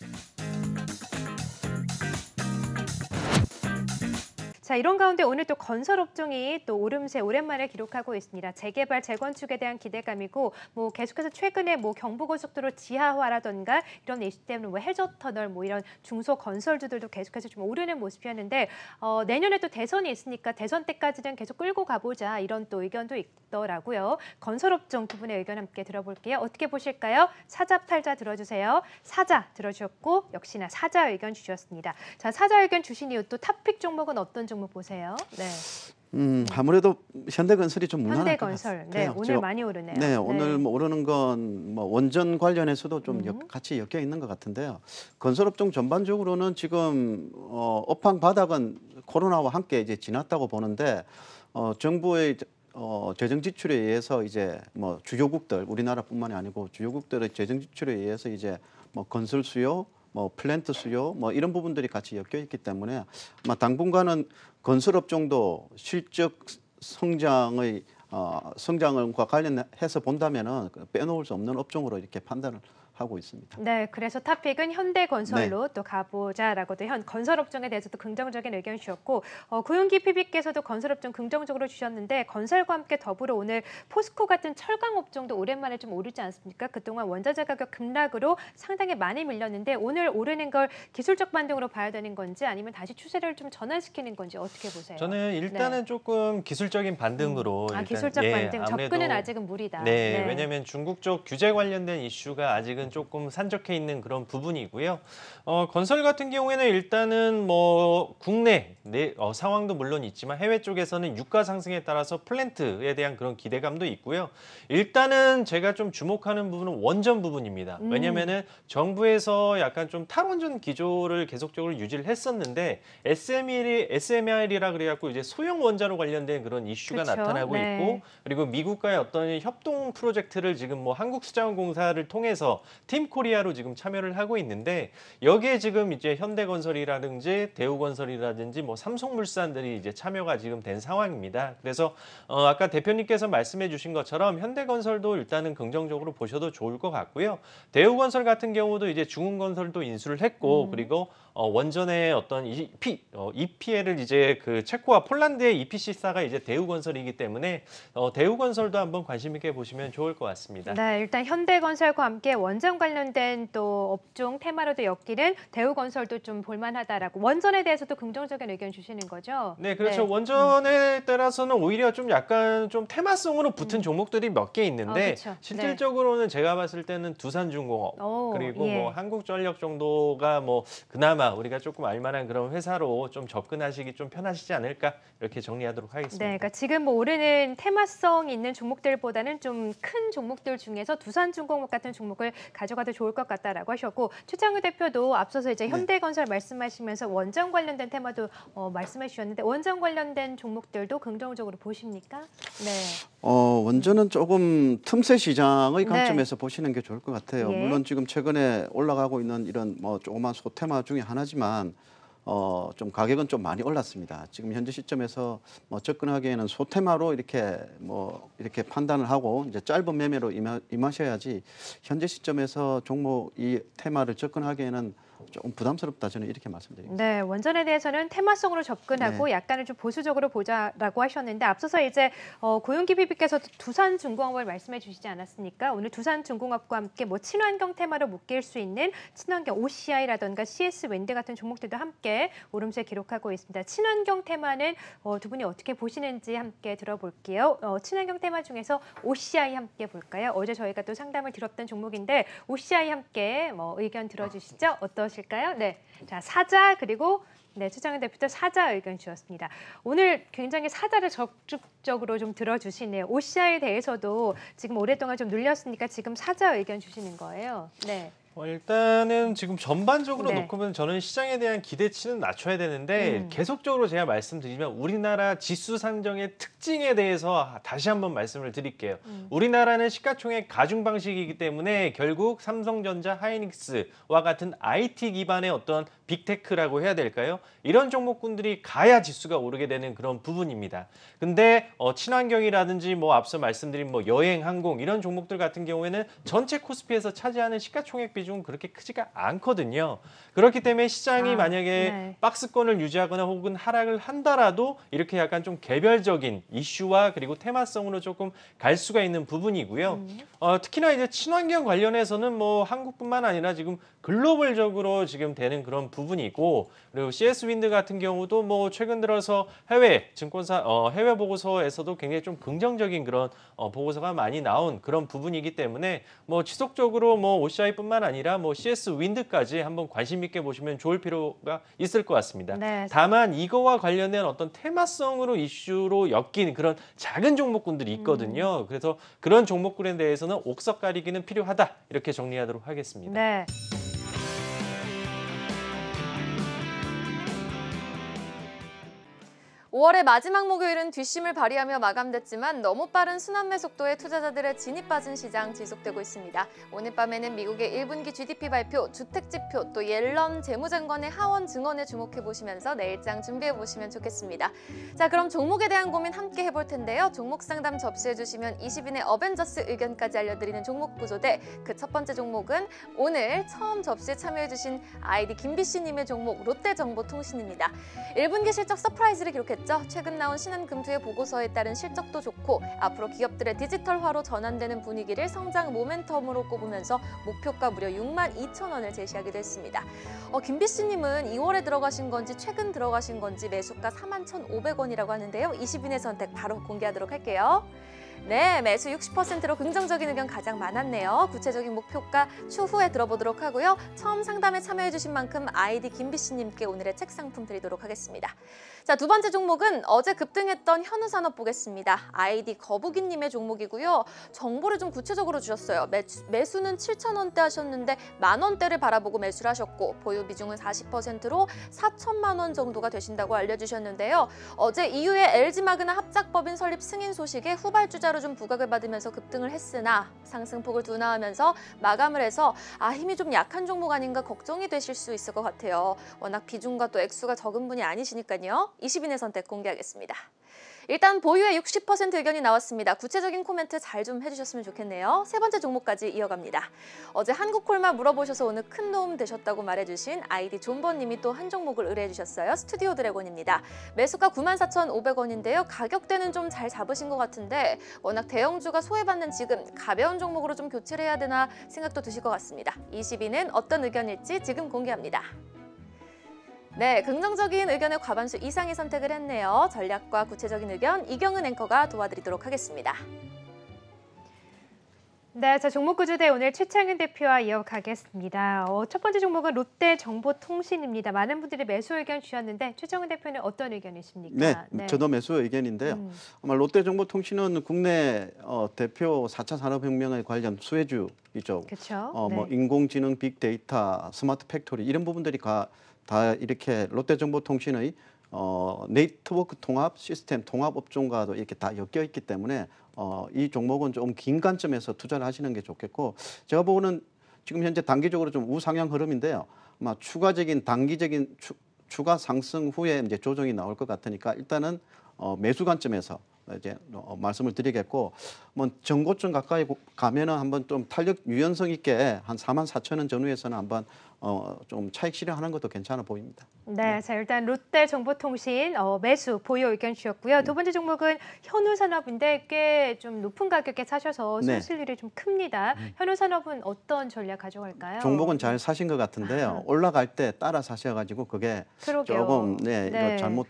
Thank you. 자, 이런 가운데 오늘 또 건설업종이 또 오름세 오랜만에 기록하고 있습니다. 재개발, 재건축에 대한 기대감이고 뭐 계속해서 최근에 뭐 경부고속도로 지하화라던가 이런 이슈 때문에 뭐 해저터널 뭐 이런 중소 건설주들도 계속해서 좀 오르는 모습이었는데 어, 내년에 또 대선이 있으니까 대선 때까지는 계속 끌고 가보자 이런 또 의견도 있더라고요. 건설업종 두 분의 의견 함께 들어볼게요. 어떻게 보실까요? 사자, 팔자 들어주세요. 사자 들어주셨고 역시나 사자 의견 주셨습니다. 자, 사자 의견 주신 이유 또 탑픽 종목은 어떤 종목 한번 보세요. 네. 음, 아무래도 현대건설이 좀 무난한 현대건설, 네, 오늘 많이 오르네요. 네, 오늘 네. 뭐 오르는 건뭐 원전 관련해서도 좀 음. 같이 엮여 있는 것 같은데요. 건설업종 전반적으로는 지금 어, 업황 바닥은 코로나와 함께 이제 지났다고 보는데 어, 정부의 어, 재정 지출에 의해서 이제 뭐 주요국들 우리나라뿐만이 아니고 주요국들의 재정 지출에 의해서 이제 뭐 건설 수요 뭐 플랜트 수요 뭐 이런 부분들이 같이 엮여 있기 때문에 아마 당분간은 건설업종도 실적 성장의 어, 성장과 관련해서 본다면은 빼놓을 수 없는 업종으로 이렇게 판단을 하고 있습니다. 네, 그래서 탑픽은 현대건설로 네. 또 가보자라고도 현 건설업종에 대해서도 긍정적인 의견 주셨고 어, 구윤기 PB께서도 건설업종 긍정적으로 주셨는데 건설과 함께 더불어 오늘 포스코 같은 철강업종도 오랜만에 좀 오르지 않습니까? 그동안 원자재 가격 급락으로 상당히 많이 밀렸는데 오늘 오르는 걸 기술적 반등으로 봐야 되는 건지 아니면 다시 추세를 좀 전환시키는 건지 어떻게 보세요? 저는 네. 일단은 네. 조금 기술적인 반등으로 음. 아, 기술적 예, 반등 접근은 아직은 무리다. 네, 네. 왜냐하면 중국 쪽 규제 관련된 이슈가 아직은 조금 산적해 있는 그런 부분이고요. 어, 건설 같은 경우에는 일단은 뭐 국내 내, 어, 상황도 물론 있지만 해외 쪽에서는 유가 상승에 따라서 플랜트에 대한 그런 기대감도 있고요. 일단은 제가 좀 주목하는 부분은 원전 부분입니다. 음. 왜냐면은 정부에서 약간 좀 탈원전 기조를 계속적으로 유지를 했었는데 SMR이 SMR이라 그래갖고 이제 소형 원자로 관련된 그런 이슈가 그쵸? 나타나고 네. 있고 그리고 미국과의 어떤 협동 프로젝트를 지금 뭐 한국수자원공사를 통해서 팀 코리아로 지금 참여를 하고 있는데 여기에 지금 이제 현대건설이라든지 대우건설이라든지 뭐 삼성물산들이 이제 참여가 지금 된 상황입니다. 그래서 어 아까 대표님께서 말씀해 주신 것처럼 현대건설도 일단은 긍정적으로 보셔도 좋을 것 같고요. 대우건설 같은 경우도 이제 중흥건설도 인수를 했고 음. 그리고 어, 원전의 어떤 EP, 어, EPL을 이제 그 체코와 폴란드의 e p c 사가 이제 대우건설이기 때문에 어, 대우건설도 한번 관심 있게 보시면 좋을 것 같습니다. 네, 일단 현대건설과 함께 원전 관련된 또 업종 테마로도 엮이는 대우건설도 좀 볼만하다라고 원전에 대해서도 긍정적인 의견 주시는 거죠? 네, 그렇죠. 네. 음. 원전에 따라서는 오히려 좀 약간 좀 테마성으로 붙은 음. 종목들이 몇 개 있는데 어, 그렇죠. 네. 실질적으로는 네. 제가 봤을 때는 두산중공업 오, 그리고 뭐 예. 뭐 한국전력 정도가 뭐 그나마 우리가 조금 알만한 그런 회사로 좀 접근하시기 좀 편하시지 않을까 이렇게 정리하도록 하겠습니다. 네, 그러니까 지금 뭐 올해는 테마성 있는 종목들보다는 좀 큰 종목들 중에서 두산중공업 같은 종목을 가져가도 좋을 것 같다라고 하셨고 최창우 대표도 앞서서 이제 현대건설 네. 말씀하시면서 원전 관련된 테마도 어, 말씀해 주셨는데 원전 관련된 종목들도 긍정적으로 보십니까? 네. 어, 원전은 조금 틈새 시장의 네. 관점에서 네. 보시는 게 좋을 것 같아요. 예. 물론 지금 최근에 올라가고 있는 이런 뭐 조그만 소테마 중에 하나지만 어, 좀 가격은 좀 많이 올랐습니다. 지금 현재 시점에서 뭐 접근하기에는 소테마로 이렇게 뭐 이렇게 판단을 하고 이제 짧은 매매로 임하, 임하셔야지 현재 시점에서 종목 이 테마를 접근하기에는 조금 부담스럽다 저는 이렇게 말씀드립니다. 네, 원전에 대해서는 테마성으로 접근하고 네. 약간은 좀 보수적으로 보자라고 하셨는데 앞서서 이제 어, 고용기 PB께서 두산 중공업을 말씀해 주시지 않았습니까? 오늘 두산 중공업과 함께 뭐 친환경 테마로 묶일 수 있는 친환경 o c i 라든가 CS 웬드 같은 종목들도 함께 함께 오름세 기록하고 있습니다. 친환경 테마는 어, 두 분이 어떻게 보시는지 함께 들어볼게요. 어, 친환경 테마 중에서 OCI 함께 볼까요? 어제 저희가 또 상담을 들었던 종목인데 OCI 함께 뭐 의견 들어주시죠. 어떠실까요? 네, 자 사자 그리고 네, 최장현 대표도 사자 의견 주셨습니다. 오늘 굉장히 사자를 적극적으로 좀 들어주시네요. OCI에 대해서도 지금 오랫동안 좀 눌렸으니까 지금 사자 의견 주시는 거예요. 네. 어, 일단은 지금 전반적으로 네. 놓고 보면 저는 시장에 대한 기대치는 낮춰야 되는데 음. 계속적으로 제가 말씀드리면 우리나라 지수 상정의 특징에 대해서 아, 다시 한번 말씀을 드릴게요. 음. 우리나라는 시가총액 가중 방식이기 때문에 결국 삼성전자, 하이닉스와 같은 IT 기반의 어떤 빅테크라고 해야 될까요? 이런 종목군들이 가야 지수가 오르게 되는 그런 부분입니다. 근데 어, 친환경이라든지 뭐 앞서 말씀드린 뭐 여행, 항공 이런 종목들 같은 경우에는 전체 코스피에서 차지하는 시가총액 비 비중은 그렇게 크지가 않거든요. 그렇기 때문에 시장이 아, 만약에 네. 박스권을 유지하거나 혹은 하락을 한다라도 이렇게 약간 좀 개별적인 이슈와 그리고 테마성으로 조금 갈 수가 있는 부분이고요. 음. 어, 특히나 이제 친환경 관련해서는 뭐 한국뿐만 아니라 지금 글로벌적으로 지금 되는 그런 부분이고 그리고 CS 윈드 같은 경우도 뭐 최근 들어서 해외 증권사 어, 해외 보고서에서도 굉장히 좀 긍정적인 그런 어, 보고서가 많이 나온 그런 부분이기 때문에 뭐 지속적으로 뭐 OCI뿐만 아니라 아니라 뭐 CS 윈드까지 한번 관심 있게 보시면 좋을 필요가 있을 것 같습니다. 네. 다만 이거와 관련된 어떤 테마성으로 이슈로 엮인 그런 작은 종목군들이 있거든요. 음. 그래서 그런 종목군에 대해서는 옥석 가리기는 필요하다 이렇게 정리하도록 하겠습니다. 네. 5월의 마지막 목요일은 뒷심을 발휘하며 마감됐지만 너무 빠른 순환매 속도에 투자자들의 진입 빠진 시장 지속되고 있습니다. 오늘 밤에는 미국의 1분기 GDP 발표, 주택지표, 또 옐런 재무장관의 하원 증언에 주목해보시면서 내일장 준비해보시면 좋겠습니다. 자 그럼 종목에 대한 고민 함께 해볼 텐데요. 종목 상담 접수해주시면 20인의 어벤져스 의견까지 알려드리는 종목 구조대 그 첫 번째 종목은 오늘 처음 접수에 참여해주신 아이디 김비씨님의 종목 롯데정보통신입니다. 1분기 실적 서프라이즈를 기록했 보셨죠? 최근 나온 신한금투의 보고서에 따른 실적도 좋고 앞으로 기업들의 디지털화로 전환되는 분위기를 성장 모멘텀으로 꼽으면서 목표가 무려 6만 2천 원을 제시하기도 했습니다. 어, 김비 씨님은 2월에 들어가신 건지 최근 들어가신 건지 매수가 4만 1,500원이라고 하는데요. 20인의 선택 바로 공개하도록 할게요. 네, 매수 60%로 긍정적인 의견 가장 많았네요. 구체적인 목표가 추후에 들어보도록 하고요. 처음 상담에 참여해주신 만큼 아이디 김비씨님께 오늘의 책 상품 드리도록 하겠습니다. 자, 두 번째 종목은 어제 급등했던 현우산업 보겠습니다. 아이디 거북이님의 종목이고요. 정보를 좀 구체적으로 주셨어요. 매수, 매수는 7천원대 하셨는데 만원대를 바라보고 매수를 하셨고 보유 비중은 40%로 4천만원 정도가 되신다고 알려주셨는데요. 어제 이후에 LG마그나 합작법인 설립 승인 소식에 후발주자 흑자로 좀 부각을 받으면서 급등을 했으나 상승폭을 둔화하면서 마감을 해서 아 힘이 좀 약한 종목 아닌가 걱정이 되실 수 있을 것 같아요. 워낙 비중과 또 액수가 적은 분이 아니시니까요. 20인의 선택 공개하겠습니다. 일단 보유의 60% 의견이 나왔습니다. 구체적인 코멘트 잘 좀 해주셨으면 좋겠네요. 세 번째 종목까지 이어갑니다. 어제 한국콜마 물어보셔서 오늘 큰 도움 되셨다고 말해주신 아이디 존버님이 또 한 종목을 의뢰해주셨어요. 스튜디오 드래곤입니다. 매수가 94,500원인데요. 가격대는 좀 잘 잡으신 것 같은데 워낙 대형주가 소외받는 지금 가벼운 종목으로 좀 교체를 해야 되나 생각도 드실 것 같습니다. 22는 어떤 의견일지 지금 공개합니다. 네, 긍정적인 의견의 과반수 이상이 선택을 했네요. 전략과 구체적인 의견 이경은 앵커가 도와드리도록 하겠습니다. 네, 자 종목구조대 오늘 최창윤 대표와 이어가겠습니다. 어, 첫 번째 종목은 롯데 정보통신입니다. 많은 분들이 매수 의견 주셨는데 최창윤 대표는 어떤 의견이십니까? 네, 네. 저도 매수 의견인데요. 음. 아마 롯데 정보통신은 국내 어, 대표 4차 산업혁명에 관련 수혜주이죠. 그렇죠. 어, 뭐 네. 인공지능, 빅데이터, 스마트 팩토리 이런 부분들이 가, 다 이렇게 롯데정보통신의 어, 네트워크 통합 시스템 통합 업종과도 이렇게 다 엮여 있기 때문에 어, 이 종목은 좀 긴 관점에서 투자를 하시는 게 좋겠고 제가 보고는 지금 현재 단기적으로 좀 우상향 흐름인데요. 아마 추가적인 단기적인 추, 추가 상승 후에 이제 조정이 나올 것 같으니까 일단은 어, 매수 관점에서 이제 어, 어, 말씀을 드리겠고 뭐 전고점 가까이 가면은 한번 좀 탄력 유연성 있게 한 4만 4천 원 전후에서는 한번 어, 좀 차익 실현하는 것도 괜찮아 보입니다. 네, 네. 자 일단 롯데 정보통신 어, 매수 보유 의견 주셨고요. 네. 두 번째 종목은 현우산업인데 꽤 좀 높은 가격에 사셔서 네. 손실률이 좀 큽니다. 음. 현우산업은 어떤 전략 가져갈까요? 종목은 잘 사신 것 같은데요. 아. 올라갈 때 따라 사셔가지고 그게 그러게요. 조금 네, 네. 잘못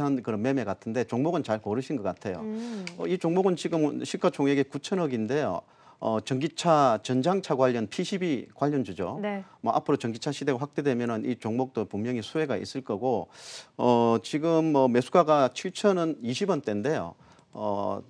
비슷한 그런 매매 같은데 종목은 잘 고르신 것 같아요. 음. 어, 이 종목은 지금 시가총액이 9천억인데요. 어, 전기차, 전장차 관련 PCB 관련주죠. 네. 뭐 앞으로 전기차 시대가 확대되면 이 종목도 분명히 수혜가 있을 거고 어, 지금 뭐 매수가가 7천원 20원대인데요. 어,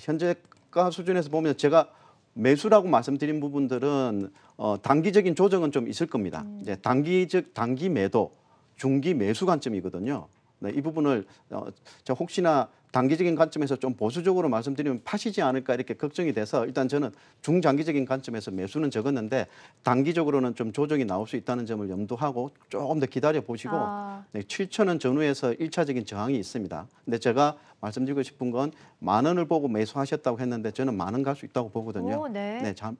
현재가 수준에서 보면 제가 매수라고 말씀드린 부분들은 어, 단기적인 조정은 좀 있을 겁니다. 음. 이제 단기적 단기 매도, 중기 매수 관점이거든요. 네, 이 부분을 어, 저 혹시나 단기적인 관점에서 좀 보수적으로 말씀드리면 파시지 않을까 이렇게 걱정이 돼서 일단 저는 중장기적인 관점에서 매수는 적었는데 단기적으로는 좀 조정이 나올 수 있다는 점을 염두하고 조금 더 기다려 보시고 아. 네, 7천 원 전후에서 1차적인 저항이 있습니다. 근데 제가 말씀드리고 싶은 건 만 원을 보고 매수하셨다고 했는데 저는 만 원 갈 수 있다고 보거든요. 오, 네. 네, 참,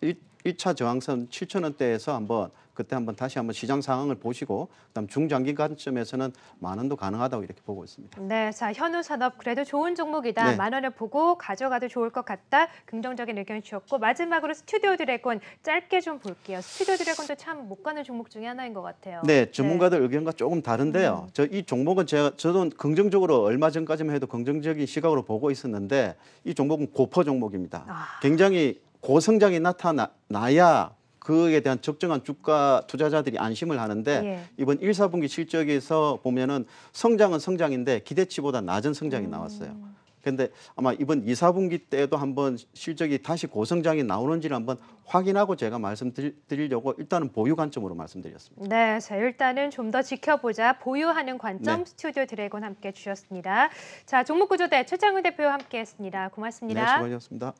1, 1차 저항선 7천 원대에서 한번 그때 한번 다시 한번 시장 상황을 보시고 그다음 중장기 관점에서는 만 원도 가능하다고 이렇게 보고 있습니다. 네, 자 현우 산업 그래도 좋은 종목이다. 네. 만 원을 보고 가져가도 좋을 것 같다. 긍정적인 의견 주셨고 마지막으로 스튜디오 드래곤 짧게 좀 볼게요. 스튜디오 드래곤도 참 못 가는 종목 중에 하나인 것 같아요. 네, 네. 전문가들 네. 의견과 조금 다른데요. 음. 저이 종목은 제가 저도 긍정적으로 얼마 전까지만 해도 긍정적인 시각으로 보고 있었는데 이 종목은 고퍼 종목입니다. 아. 굉장히 고성장이 나타나야 그에 대한 적정한 주가 투자자들이 안심을 하는데 예. 이번 1, 4분기 실적에서 보면은 성장은 성장인데 기대치보다 낮은 성장이 음. 나왔어요. 그런데 아마 이번 2, 4분기 때도 한번 실적이 다시 고성장이 나오는지를 한번 확인하고 제가 말씀드리려고 일단은 보유 관점으로 말씀드렸습니다. 네, 자 일단은 좀 더 지켜보자 보유하는 관점 네. 스튜디오 드래곤 함께 주셨습니다. 자 종목구조대 최창훈 대표와 함께했습니다. 고맙습니다. 네, 수고하셨습니다.